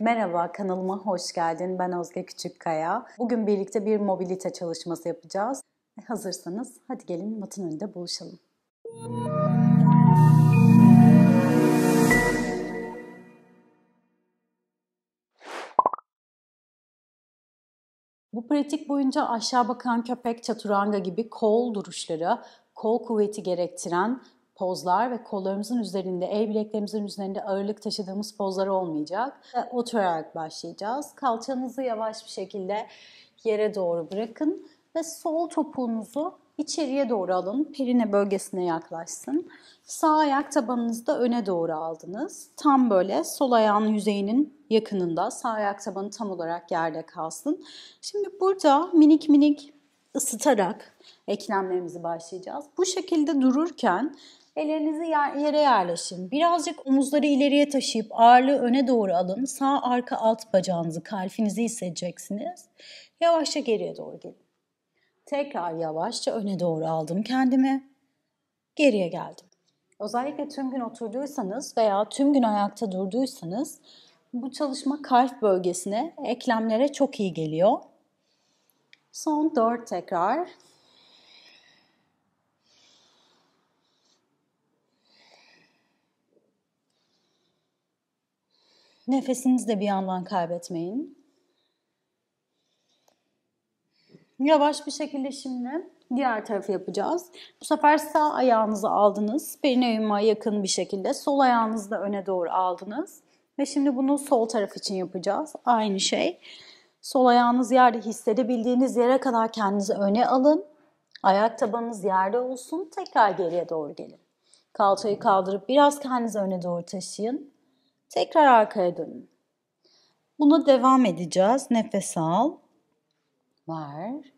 Merhaba, kanalıma hoş geldin. Ben Özge Küçükkaya. Bugün birlikte bir mobilite çalışması yapacağız. E, hazırsanız hadi gelin matın önünde buluşalım. Bu pratik boyunca aşağı bakan köpek, çaturanga gibi kol duruşları, kol kuvveti gerektiren pozlar ve kollarımızın üzerinde, el bileklerimizin üzerinde ağırlık taşıdığımız pozlar olmayacak. E, oturarak başlayacağız. Kalçanızı yavaş bir şekilde yere doğru bırakın ve sol topuğunuzu içeriye doğru alın. Perine bölgesine yaklaşsın. Sağ ayak tabanınızı da öne doğru aldınız. Tam böyle sol ayağın yüzeyinin yakınında sağ ayak tabanı tam olarak yerde kalsın. Şimdi burada minik minik ısıtarak eklemlerimizi başlayacağız. Bu şekilde dururken Ellerinizi yere yerleşin. Birazcık omuzları ileriye taşıyıp ağırlığı öne doğru alın. Sağ arka alt bacağınızı, kalfinizi hissedeceksiniz. Yavaşça geriye doğru gelin. Tekrar yavaşça öne doğru aldım kendimi. Geriye geldim. Özellikle tüm gün oturduysanız veya tüm gün ayakta durduysanız bu çalışma kalp bölgesine, eklemlere çok iyi geliyor. Son dört tekrar Nefesinizi de bir yandan kaybetmeyin. Yavaş bir şekilde şimdi diğer tarafı yapacağız. Bu sefer sağ ayağınızı aldınız. Perineuma yakın bir şekilde. Sol ayağınızı da öne doğru aldınız. Ve şimdi bunu sol taraf için yapacağız. Aynı şey. Sol ayağınız yerde hissedebildiğiniz yere kadar kendinizi öne alın. Ayak tabanınız yerde olsun. Tekrar geriye doğru gelin. Kalçayı kaldırıp biraz kendinizi öne doğru taşıyın. Tekrar arkaya dönün. Buna devam edeceğiz. Nefes al. Ver.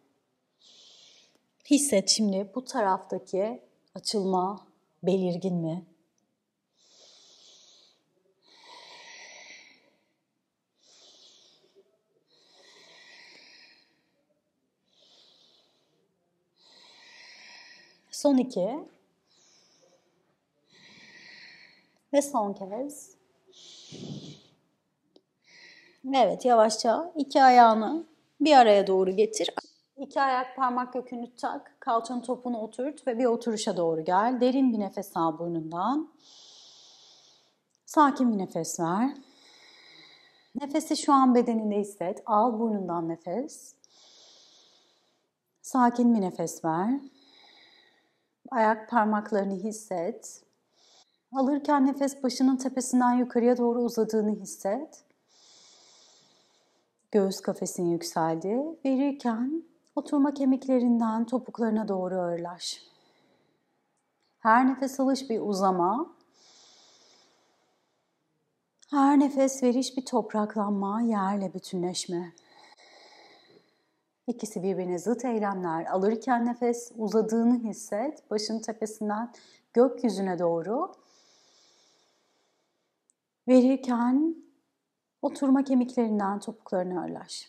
Hisset şimdi bu taraftaki açılma belirgin mi? Son iki. Ve son kez. Evet yavaşça iki ayağını bir araya doğru getir. İki ayak parmak kökünü tak, kalçanın topunu oturt ve bir oturuşa doğru gel. Derin bir nefes al burnundan. Sakin bir nefes ver. Nefesi şu an bedeninde hisset. Al burnundan nefes. Sakin bir nefes ver. Ayak parmaklarını hisset. Alırken nefes başının tepesinden yukarıya doğru uzadığını hisset. Göğüs kafesin yükseldi. Verirken oturma kemiklerinden topuklarına doğru ağırlaş. Her nefes alış bir uzama. Her nefes veriş bir topraklanma, yerle bütünleşme. İkisi birbirine zıt eylemler. Alırken nefes uzadığını hisset. Başın tepesinden gökyüzüne doğru. Verirken oturma kemiklerinden topuklarını ağırlar.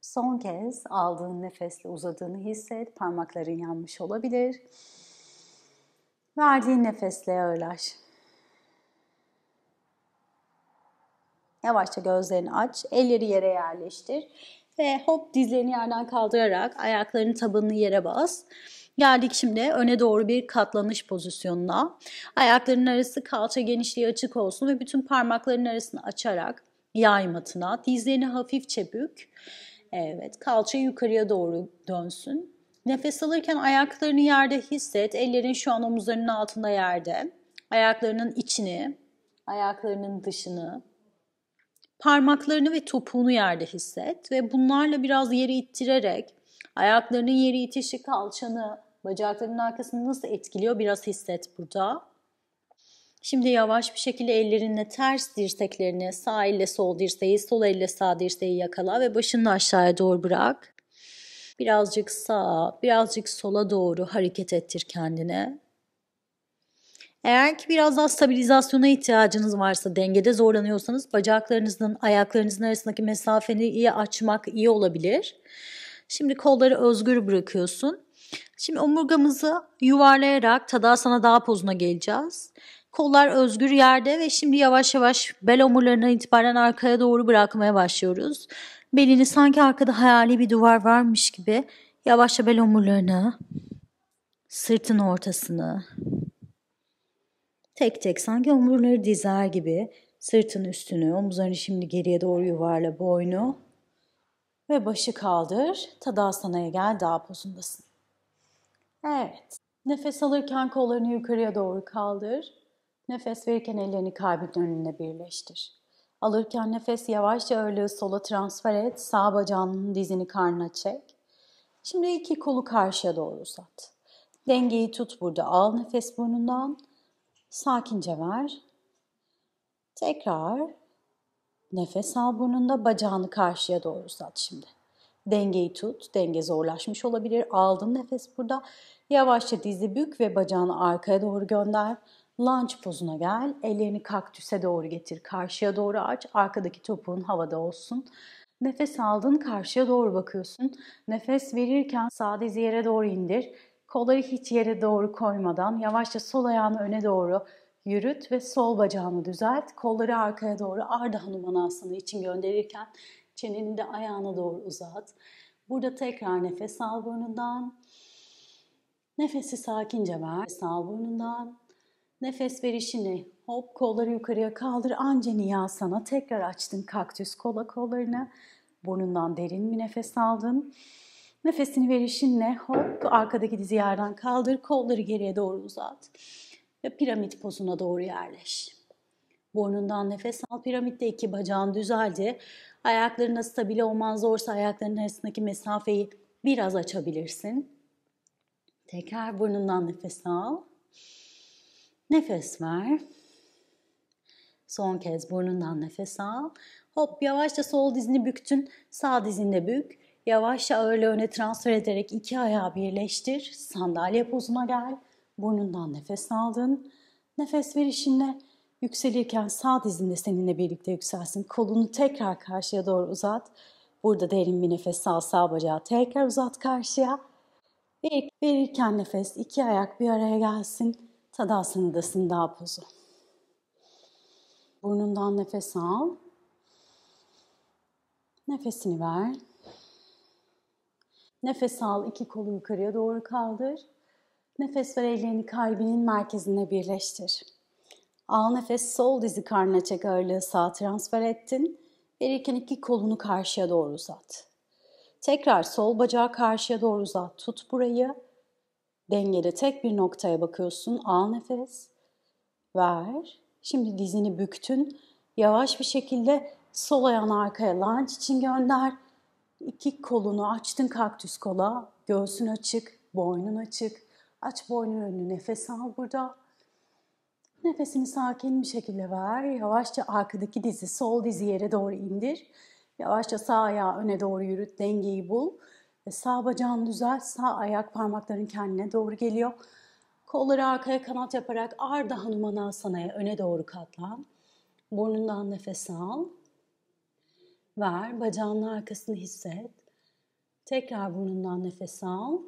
Son kez aldığın nefesle uzadığını hisset. Parmakların yanmış olabilir. Verdiğin nefesle ağırlaş. Yavaşça gözlerini aç, elleri yere yerleştir ve hop dizlerini yerden kaldırarak ayaklarının tabanını yere bas. Geldik şimdi öne doğru bir katlanış pozisyonuna. Ayakların arası kalça genişliği açık olsun ve bütün parmakların arasını açarak yay matına, Dizlerini hafifçe bük. Evet kalça yukarıya doğru dönsün. Nefes alırken ayaklarını yerde hisset. Ellerin şu an omuzlarının altında yerde. Ayaklarının içini, ayaklarının dışını, parmaklarını ve topuğunu yerde hisset. Ve bunlarla biraz yeri ittirerek ayaklarının yeri itişi kalçanı Bacakların arkasını nasıl etkiliyor biraz hisset burada. Şimdi yavaş bir şekilde ellerinle ters dirseklerini sağ elle sol dirseği, sol elle sağ dirseği yakala ve başını aşağıya doğru bırak. Birazcık sağa, birazcık sola doğru hareket ettir kendine. Eğer ki biraz daha stabilizasyona ihtiyacınız varsa, dengede zorlanıyorsanız bacaklarınızın, ayaklarınızın arasındaki mesafeni iyi açmak iyi olabilir. Şimdi kolları özgür bırakıyorsun. Şimdi omurgamızı yuvarlayarak tadasana daha pozuna geleceğiz. Kollar özgür yerde ve şimdi yavaş yavaş bel omurlarına itibaren arkaya doğru bırakmaya başlıyoruz. Belini sanki arkada hayali bir duvar varmış gibi yavaşça bel omurlarını, sırtın ortasını, tek tek sanki omurları dizer gibi sırtın üstünü, omuzlarını şimdi geriye doğru yuvarla boynu ve başı kaldır. Tadasana'ya gel daha pozundasın. Evet. Nefes alırken kollarını yukarıya doğru kaldır. Nefes verirken ellerini kalbin önüne birleştir. Alırken nefes yavaşça ağırlığı sola transfer et. Sağ bacağının dizini karnına çek. Şimdi iki kolu karşıya doğru uzat. Dengeyi tut burada. Al nefes burnundan. Sakince ver. Tekrar nefes al burnunda bacağını karşıya doğru uzat şimdi. Dengeyi tut, denge zorlaşmış olabilir. Aldın nefes burada. Yavaşça dizi bük ve bacağını arkaya doğru gönder. Lunge pozuna gel. Ellerini kaktüse doğru getir. Karşıya doğru aç. Arkadaki topuğun havada olsun. Nefes aldın karşıya doğru bakıyorsun. Nefes verirken sağ dizi yere doğru indir. Kolları hiç yere doğru koymadan yavaşça sol ayağını öne doğru yürüt ve sol bacağını düzelt. Kolları arkaya doğru Ardha Numanasana için gönderirken Çeneni de ayağına doğru uzat. Burada tekrar nefes al burnundan. Nefesi sakince ver. Sağ burnundan. Nefes verişini hop kolları yukarıya kaldır. Anca sana tekrar açtın kaktüs kola kollarını. Burnundan derin bir nefes aldın. Nefesini verişinle hop arkadaki dizi yerden kaldır. Kolları geriye doğru uzat. Ve piramit pozuna doğru yerleş. Burnundan nefes al piramitte iki bacağın düzeldi. Ayaklarına stabil olman zorsa ayakların arasındaki mesafeyi biraz açabilirsin. Tekrar burnundan nefes al. Nefes ver. Son kez burnundan nefes al. Hop yavaşça sol dizini büktün. Sağ dizinde bük. Yavaşça ağırlığı öne transfer ederek iki ayağı birleştir. Sandalye pozuna gel. Burnundan nefes aldın. Nefes verişinle Yükselirken sağ dizimle seninle birlikte yükselsin. Kolunu tekrar karşıya doğru uzat. Burada derin bir nefes al sağ bacağı tekrar uzat karşıya. Ver, verirken nefes iki ayak bir araya gelsin. Tadasana daha pozu. Burnundan nefes al. Nefesini ver. Nefes al, iki kolu yukarıya doğru kaldır. Nefes ver, ellerini kalbinin merkezine birleştir. Al nefes sol dizi karnına çek ağırlığı sağa transfer ettin. Verirken iki kolunu karşıya doğru uzat. Tekrar sol bacağı karşıya doğru uzat. Tut burayı. Dengede tek bir noktaya bakıyorsun. Al nefes. Ver. Şimdi dizini büktün. Yavaş bir şekilde sol ayağını arkaya lanç için gönder. İki kolunu açtın kaktüs kola. Göğsün açık, boynun açık. Aç boynun önünü nefes al burada. Nefesini sakin bir şekilde ver. Yavaşça arkadaki dizi, sol dizi yere doğru indir. Yavaşça sağ ayağı öne doğru yürüt, dengeyi bul. Ve sağ bacağını düzel, sağ ayak parmakların kendine doğru geliyor. Kolları arkaya kanat yaparak Arda Hanumanasana'ya öne doğru katlan. Burnundan nefes al. Ver, bacağının arkasını hisset. Tekrar burnundan nefes al.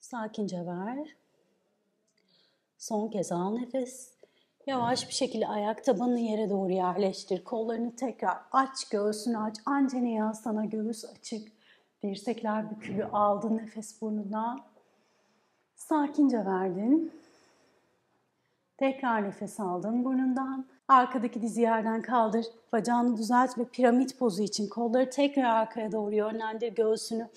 Sakince ver. Son kez al nefes. Yavaş bir şekilde ayak tabanını yere doğru yerleştir. Kollarını tekrar aç, göğsünü aç. Ancene yansana göğüs açık. Dirsekler bükülü. Aldın nefes burnuna. Sakince verdin. Tekrar nefes aldın burnundan. Arkadaki dizi yerden kaldır. Bacağını düzelt ve piramit pozu için kolları tekrar arkaya doğru yönlendir. Göğsünü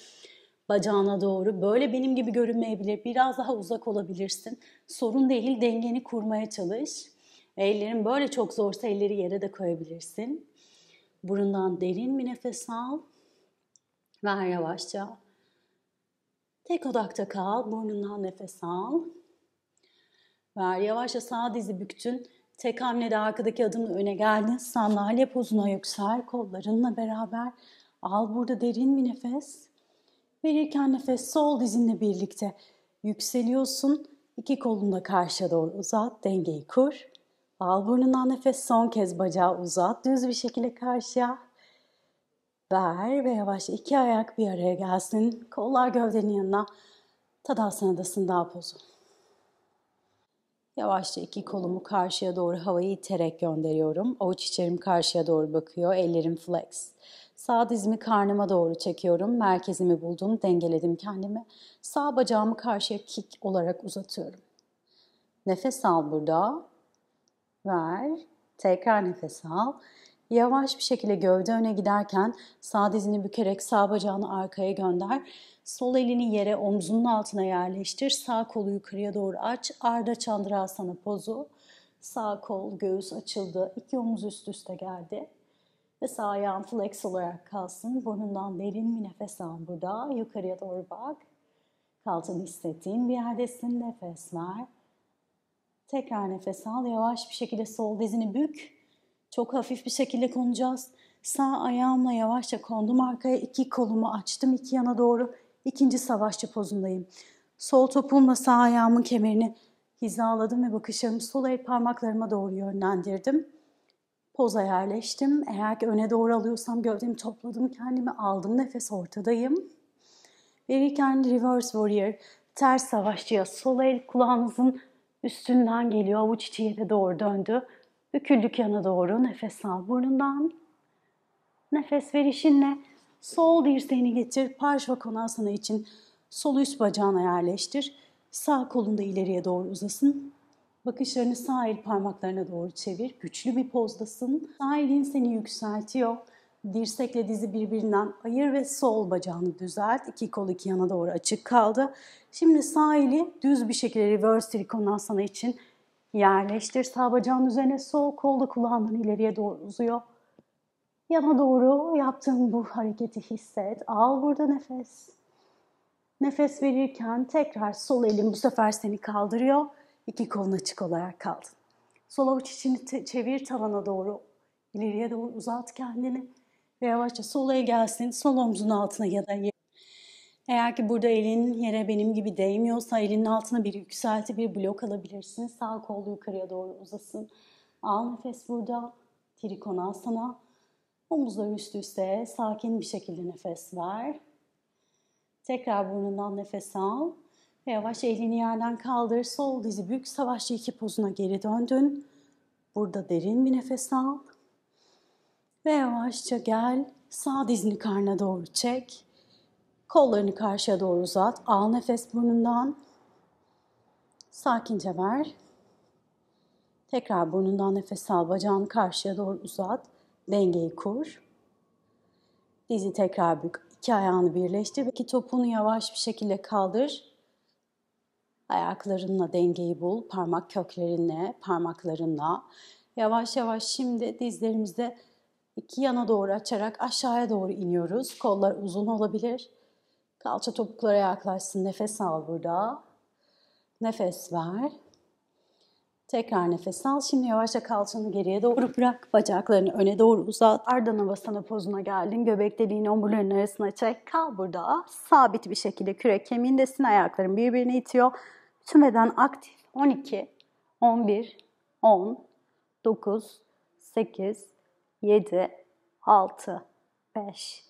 bacağına doğru. Böyle benim gibi görünmeyebilir. Biraz daha uzak olabilirsin. Sorun değil dengeni kurmaya çalış. Ellerin böyle çok zorsa elleri yere de koyabilirsin. Burundan derin bir nefes al. Ver yavaşça. Tek odakta kal. Burnundan nefes al. Ver yavaşça sağ dizi büktün. Tek hamlede arkadaki adımla öne geldin. Sandalye pozuna yüksel kollarınla beraber. Al burada derin bir nefes. Verirken nefes sol dizinle birlikte yükseliyorsun. İki kolunu da karşıya doğru uzat. Dengeyi kur. Al burnundan nefes son kez bacağı uzat. Düz bir şekilde karşıya. Ver ve yavaş iki ayak bir araya gelsin. Kollar gövdenin yanına. Tadasana adasında pozu. Yavaşça iki kolumu karşıya doğru havayı iterek gönderiyorum. Avuç içlerim karşıya doğru bakıyor. Ellerim flex. Sağ dizimi karnıma doğru çekiyorum. Merkezimi buldum, dengeledim kendimi. Sağ bacağımı karşıya kick olarak uzatıyorum. Nefes al burada. Ver. Tekrar nefes al. Yavaş bir şekilde gövde öne giderken sağ dizini bükerek sağ bacağını arkaya gönder. Sol elini yere omzunun altına yerleştir. Sağ kolu yukarıya doğru aç. Arda Çandrasana pozu. Sağ kol, göğüs açıldı. İki omuz üst üste geldi. Ve sağ ayağın flex olarak kalsın. Burnundan derin bir nefes al burada. Yukarıya doğru bak. Kalçanı hissettiğin bir yerdesin. Nefes ver. Tekrar nefes al. Yavaş bir şekilde sol dizini bük. Çok hafif bir şekilde konacağız. Sağ ayağımla yavaşça kondum arkaya. iki kolumu açtım iki yana doğru. İkinci savaşçı pozundayım. Sol topuğumla sağ ayağımın kemerini hizaladım ve bakışlarımı sol el parmaklarıma doğru yönlendirdim. Poza yerleştim. Eğer ki öne doğru alıyorsam gövdemi topladım, kendimi aldım, nefes ortadayım. Verirken reverse warrior, ters savaşçıya sol el kulağınızın üstünden geliyor. Avuç içiye de doğru döndü. Büküldük yana doğru. Nefes al burnundan. Nefes verişinle sol dirseğini getir. Parşva konasana için sol üst bacağına yerleştir. Sağ kolunda ileriye doğru uzasın. Bakışlarını sağ el parmaklarına doğru çevir. Güçlü bir pozdasın. Sağ elin seni yükseltiyor. Dirsekle dizi birbirinden ayır ve sol bacağını düzelt. İki kol iki yana doğru açık kaldı. Şimdi sağ eli düz bir şekilde reverse trikonasana için yerleştir. Sağ bacağın üzerine sol kol da kulağından ileriye doğru uzuyor. Yana doğru yaptığın bu hareketi hisset. Al burada nefes. Nefes verirken tekrar sol elin bu sefer seni kaldırıyor iki kolun açık olarak kaldın. Sol avuç içini te- çevir tavana doğru, ileriye doğru uzat kendini ve yavaşça sola gelsin, sol omzun altına ya da yere. Eğer ki burada elin yere benim gibi değmiyorsa elinin altına bir yükselti, bir blok alabilirsin. Sağ kol yukarıya doğru uzasın. Al nefes burada. Trikonasana. Omuzlar üst üste sakin bir şekilde nefes ver. Tekrar burnundan nefes al. Yavaş elini yerden kaldır. Sol dizi büyük savaşçı iki pozuna geri döndün. Burada derin bir nefes al. Ve yavaşça gel. Sağ dizini karna doğru çek. Kollarını karşıya doğru uzat. Al nefes burnundan. Sakince ver. Tekrar burnundan nefes al. Bacağını karşıya doğru uzat. Dengeyi kur. Dizi tekrar bük. İki ayağını birleştir. İki topunu yavaş bir şekilde kaldır. Ayaklarınla dengeyi bul, parmak köklerinle, parmaklarınla. Yavaş yavaş şimdi dizlerimizde iki yana doğru açarak aşağıya doğru iniyoruz. Kollar uzun olabilir. Kalça topuklara yaklaşsın. Nefes al burada. Nefes ver. Tekrar nefes al. Şimdi yavaşça kalçanı geriye doğru bırak. Bacaklarını öne doğru uzat. Ardana basana pozuna geldin. Göbek deliğini omurların arasına çek. Kal burada. Sabit bir şekilde kürek kemiğindesin. Ayakların birbirini itiyor. Tümeden aktif 12, 11, 10, 9, 8, 7, 6, 5,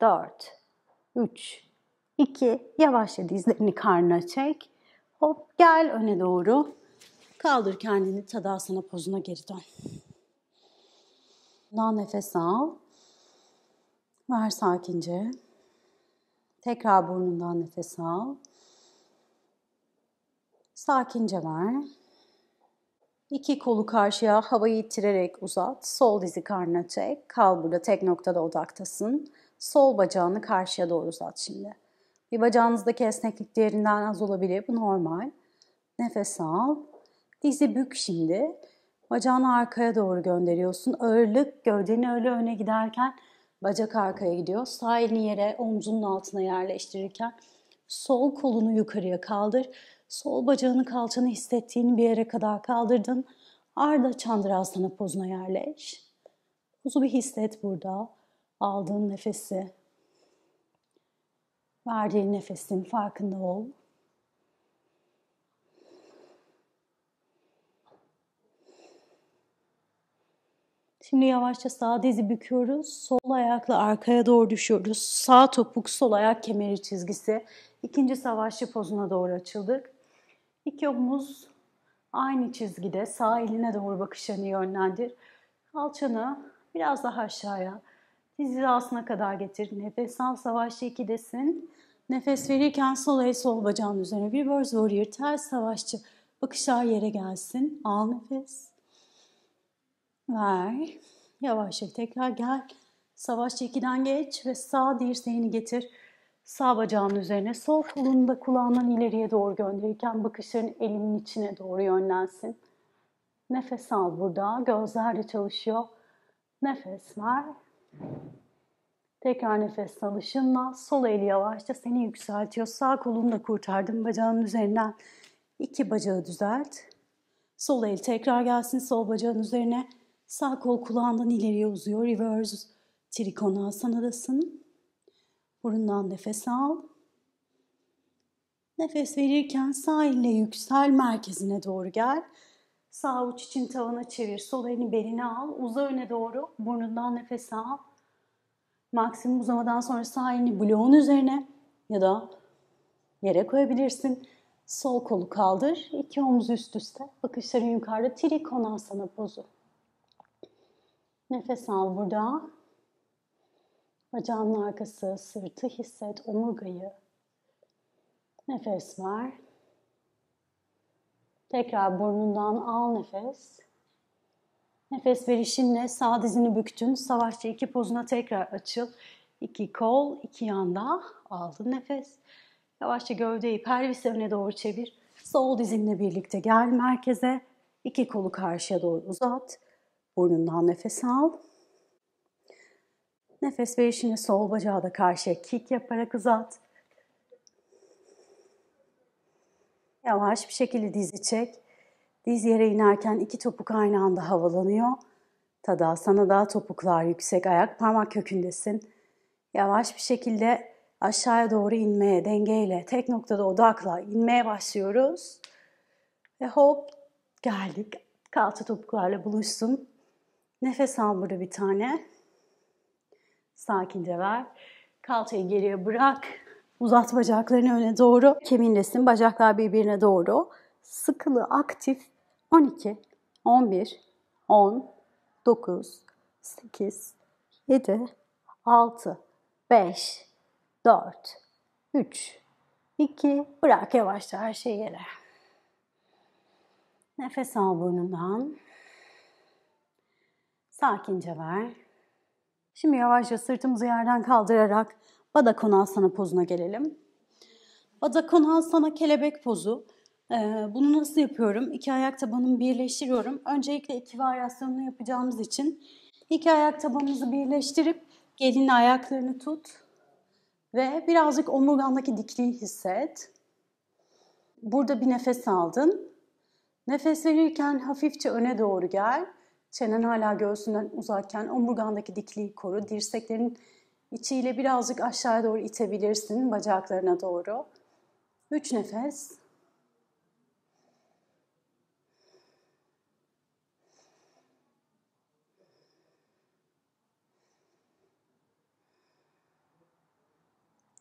4, 3, 2. Yavaşça dizlerini karnına çek. Hop gel öne doğru. Kaldır kendini tadasana pozuna geri dön. Daha nefes al. Ver sakince. Tekrar burnundan nefes al. Sakince ver. İki kolu karşıya havayı ittirerek uzat. Sol dizi karnına çek. Kal burada tek noktada odaktasın. Sol bacağını karşıya doğru uzat şimdi. Bir bacağınızdaki esneklik diğerinden az olabilir. Bu normal. Nefes al. Dizi bük şimdi. Bacağını arkaya doğru gönderiyorsun. Ağırlık gövdeni öyle öne giderken bacak arkaya gidiyor. Sağ elini yere omzunun altına yerleştirirken sol kolunu yukarıya kaldır. Sol bacağını kalçanı hissettiğin bir yere kadar kaldırdın. Arda Chandrasana pozuna yerleş. Pozu bir hisset burada. Aldığın nefesi. Verdiğin nefesin farkında ol. Şimdi yavaşça sağ dizi büküyoruz. Sol ayakla arkaya doğru düşüyoruz. Sağ topuk, sol ayak kemeri çizgisi. İkinci savaşçı pozuna doğru açıldık. İki omuz aynı çizgide sağ eline doğru bakışını yönlendir. Kalçanı biraz daha aşağıya, diz hizasına kadar getir. Nefes al, savaşçı 2'desin. Nefes verirken sol el sol bacağın üzerine bir birds warrior, ters savaşçı. Bakışlar yere gelsin. Al nefes. Ver. Yavaş yavaş tekrar gel. Savaşçı 2'den geç ve sağ dirseğini getir. Sağ bacağın üzerine, sol kolunu da kulağından ileriye doğru gönderirken bakışların elinin içine doğru yönlensin. Nefes al burada. Gözler de çalışıyor. Nefes ver. Tekrar nefes alışınla sol el yavaşça seni yükseltiyor. Sağ kolunu da kurtardım bacağının üzerinden. iki bacağı düzelt. Sol el tekrar gelsin sol bacağın üzerine. Sağ kol kulağından ileriye uzuyor. Reverse trikonasana Burundan nefes al. Nefes verirken sağ elle yüksel merkezine doğru gel. Sağ uç için tavana çevir. Sol elini beline al. Uza öne doğru. Burnundan nefes al. Maksimum uzamadan sonra sağ elini bloğun üzerine ya da yere koyabilirsin. Sol kolu kaldır. İki omuz üst üste. Bakışların yukarıda. Trikonasana pozu. Nefes al burada. Bacağın arkası, sırtı hisset, omurgayı. Nefes ver. Tekrar burnundan al nefes. Nefes verişinle sağ dizini büktün. Savaşçı iki pozuna tekrar açıl. İki kol, iki yanda aldın nefes. Yavaşça gövdeyi pelvis öne doğru çevir. Sol dizinle birlikte gel merkeze. İki kolu karşıya doğru uzat. Burnundan nefes al. Nefes verişini sol bacağı da karşıya kick yaparak uzat. Yavaş bir şekilde dizi çek. Diz yere inerken iki topuk aynı anda havalanıyor. Tada sana daha topuklar yüksek ayak parmak kökündesin. Yavaş bir şekilde aşağıya doğru inmeye dengeyle tek noktada odakla inmeye başlıyoruz. Ve hop geldik. Kalça topuklarla buluşsun. Nefes al burada bir tane. Sakince ver. Kalçayı geriye bırak. Uzat bacaklarını öne doğru. Keminlesin bacaklar birbirine doğru. Sıkılı aktif 12, 11, 10, 9, 8, 7, 6, 5, 4, 3, 2, bırak yavaşça her şeyi yere. Nefes al burnundan. Sakince ver. Şimdi yavaşça sırtımızı yerden kaldırarak Badakonasana pozuna gelelim. Badakonasana kelebek pozu. Ee, bunu nasıl yapıyorum? İki ayak tabanımı birleştiriyorum. Öncelikle iki varyasyonunu yapacağımız için iki ayak tabanımızı birleştirip gelin ayaklarını tut ve birazcık omurgandaki dikliği hisset. Burada bir nefes aldın. Nefes verirken hafifçe öne doğru gel. Çenen hala göğsünden uzakken omurgandaki dikliği koru. Dirseklerin içiyle birazcık aşağıya doğru itebilirsin bacaklarına doğru. Üç nefes.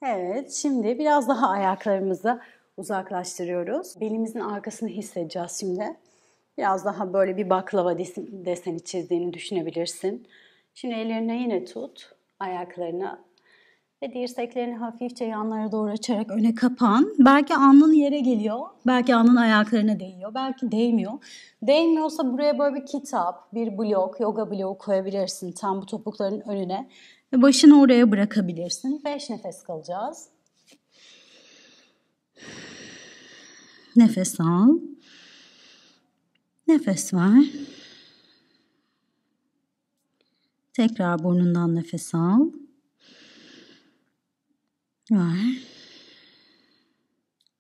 Evet, şimdi biraz daha ayaklarımızı uzaklaştırıyoruz. Belimizin arkasını hissedeceğiz şimdi. Biraz daha böyle bir baklava deseni çizdiğini düşünebilirsin. Şimdi ellerini yine tut, ayaklarını ve dirseklerini hafifçe yanlara doğru açarak öne kapan. Belki alnın yere geliyor, belki alnın ayaklarına değiyor, belki değmiyor. Değmiyorsa buraya böyle bir kitap, bir blok, yoga bloğu koyabilirsin tam bu topukların önüne. Ve başını oraya bırakabilirsin. Beş nefes kalacağız. Nefes al. Nefes ver. Tekrar burnundan nefes al. Ver.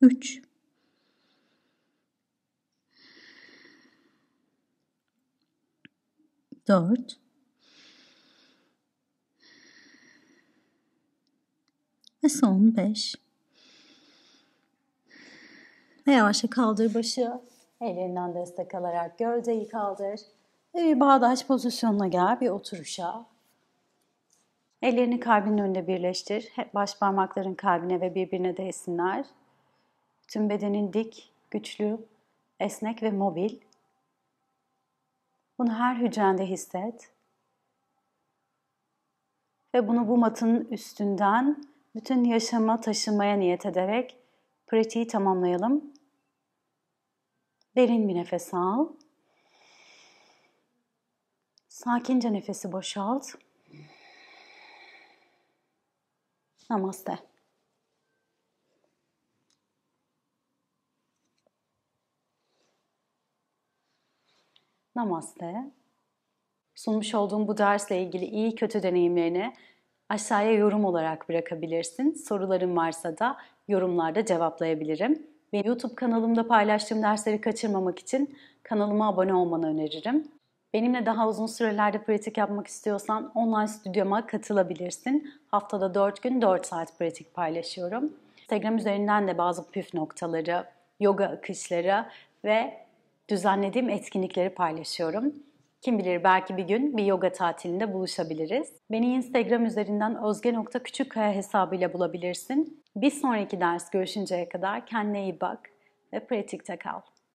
Üç. Dört. Ve son beş. Ve yavaşça kaldır başı. Ellerinden destek alarak gövdeyi kaldır. Ve bir bağdaş pozisyonuna gel, bir oturuşa. Ellerini kalbinin önünde birleştir. Hep baş parmakların kalbine ve birbirine değsinler. Tüm bedenin dik, güçlü, esnek ve mobil. Bunu her hücrende hisset. Ve bunu bu matın üstünden bütün yaşama taşımaya niyet ederek pratiği tamamlayalım. Derin bir nefes al. Sakince nefesi boşalt. Namaste. Namaste. Sunmuş olduğum bu dersle ilgili iyi kötü deneyimlerini aşağıya yorum olarak bırakabilirsin. Soruların varsa da yorumlarda cevaplayabilirim ve YouTube kanalımda paylaştığım dersleri kaçırmamak için kanalıma abone olmanı öneririm. Benimle daha uzun sürelerde pratik yapmak istiyorsan online stüdyoma katılabilirsin. Haftada 4 gün 4 saat pratik paylaşıyorum. Instagram üzerinden de bazı püf noktaları, yoga akışları ve düzenlediğim etkinlikleri paylaşıyorum. Kim bilir belki bir gün bir yoga tatilinde buluşabiliriz. Beni Instagram üzerinden özge.küçükkaya hesabıyla bulabilirsin. Bir sonraki ders görüşünceye kadar kendine iyi bak ve pratikte kal.